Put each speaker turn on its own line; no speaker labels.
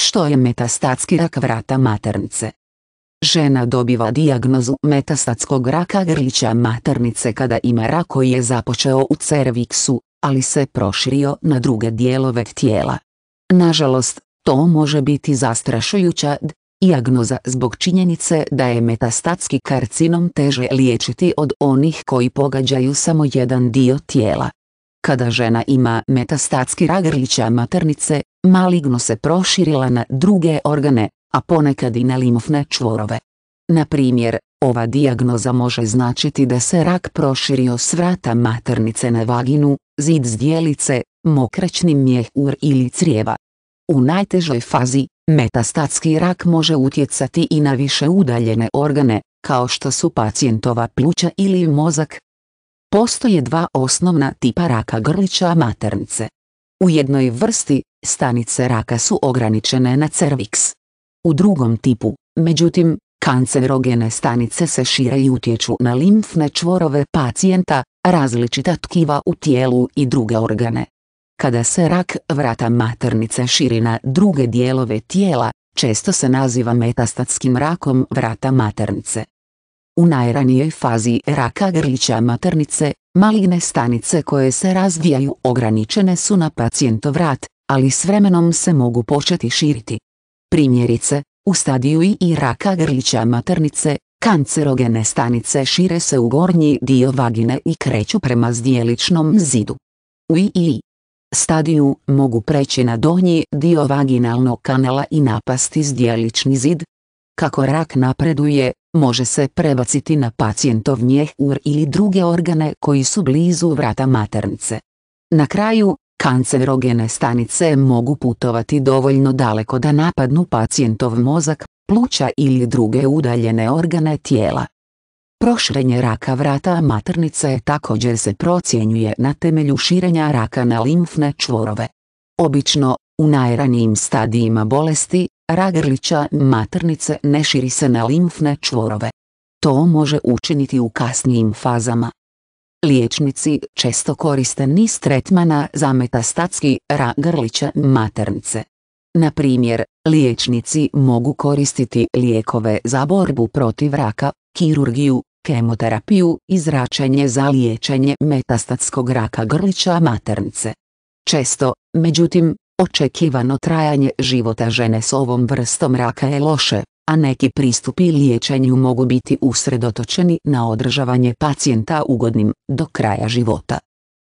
što je metastatski rak vrata maternice. Žena dobiva dijagnozu metastatskog raka grlića maternice kada ima rak koji je započeo u cerviksu, ali se proširio na druge dijelove tijela. Nažalost, to može biti zastrašujuća dijagnoza zbog činjenice da je metastatski karcinom teže liječiti od onih koji pogađaju samo jedan dio tijela. Kada žena ima metastatski rak grlića maternice, maligno se proširila na druge organe, a ponekad i na limofne čvorove. Na primjer, ova dijagnoza može značiti da se rak proširio s vrata maternice na vaginu, zid zdjelice, mokraćni mjehur ili crijeva. U najtežoj fazi, metastatski rak može utjecati i na više udaljene organe, kao što su pacijentova pluća ili mozak, Postoje dva osnovna tipa raka grlića maternice. U jednoj vrsti, stanice raka su ograničene na cerviks. U drugom tipu, međutim, kancerogene stanice se šire i utječu na limfne čvorove pacijenta, različita tkiva u tijelu i druge organe. Kada se rak vrata maternice širi na druge dijelove tijela, često se naziva metastatskim rakom vrata maternice. U najranijoj fazi raka grlića maternice, maligne stanice koje se razvijaju ograničene su na pacijentov vrat, ali s vremenom se mogu početi širiti. Primjerice, u stadiju i raka grlića maternice, kancerogene stanice šire se u gornji dio vagine i kreću prema zdjeličnom zidu. U i stadiju mogu preći na donji dio vaginalnog kanala i napasti zdjelični zid, kako rak napreduje, može se prebaciti na pacijentov njehur ili druge organe koji su blizu vrata maternice. Na kraju, kancerogene stanice mogu putovati dovoljno daleko da napadnu pacijentov mozak, pluća ili druge udaljene organe tijela. Prošrenje raka vrata maternice također se procjenjuje na temelju širenja raka na limfne čvorove. Obično, u najranijim stadijima bolesti, Ragerlića maternice ne širi se na limfne čvorove. To može učiniti u kasnijim fazama. Liječnici često koriste niz tretmana za metastatski rak maternice. Na primjer, liječnici mogu koristiti lijekove za borbu protiv raka, kirurgiju, kemoterapiju i zračenje za liječenje metastatskog raka grlića maternice. Često, međutim, Očekivano trajanje života žene s ovom vrstom raka je loše, a neki pristupi liječenju mogu biti usredotočeni na održavanje pacijenta ugodnim do kraja života.